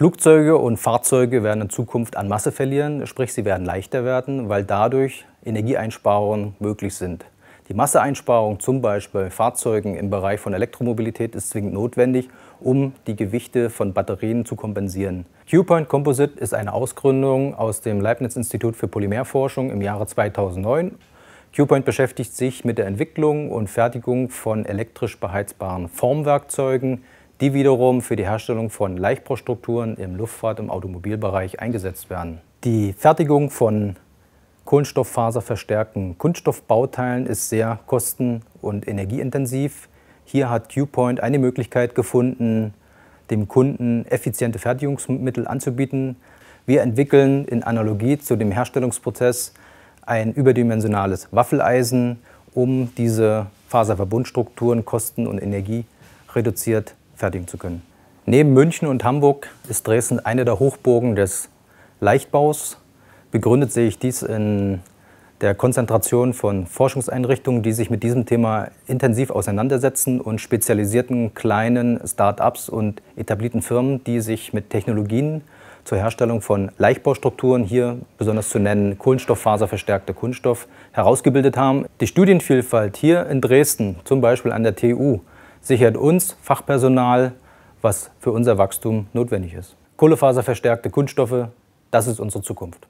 Flugzeuge und Fahrzeuge werden in Zukunft an Masse verlieren, sprich sie werden leichter werden, weil dadurch Energieeinsparungen möglich sind. Die Masseeinsparung zum Beispiel bei Fahrzeugen im Bereich von Elektromobilität ist zwingend notwendig, um die Gewichte von Batterien zu kompensieren. Q-Point Composite ist eine Ausgründung aus dem Leibniz-Institut für Polymerforschung im Jahre 2009. Q-Point beschäftigt sich mit der Entwicklung und Fertigung von elektrisch beheizbaren Formwerkzeugen, die wiederum für die Herstellung von Leichtbaustrukturen im Luftfahrt- und Automobilbereich eingesetzt werden. Die Fertigung von kohlenstofffaserverstärkten Kunststoffbauteilen ist sehr kosten- und energieintensiv. Hier hat Q-Point eine Möglichkeit gefunden, dem Kunden effiziente Fertigungsmittel anzubieten. Wir entwickeln in Analogie zu dem Herstellungsprozess ein überdimensionales Waffeleisen, um diese Faserverbundstrukturen kosten- und energiereduziert fertigen zu können. Neben München und Hamburg ist Dresden eine der Hochburgen des Leichtbaus. Begründet sehe ich dies in der Konzentration von Forschungseinrichtungen, die sich mit diesem Thema intensiv auseinandersetzen und spezialisierten kleinen Start-ups und etablierten Firmen, die sich mit Technologien zur Herstellung von Leichtbaustrukturen, hier besonders zu nennen Kohlenstofffaserverstärkter Kunststoff, herausgebildet haben. Die Studienvielfalt hier in Dresden, zum Beispiel an der TU, sichert uns Fachpersonal, was für unser Wachstum notwendig ist. Kohlefaserverstärkte Kunststoffe, das ist unsere Zukunft.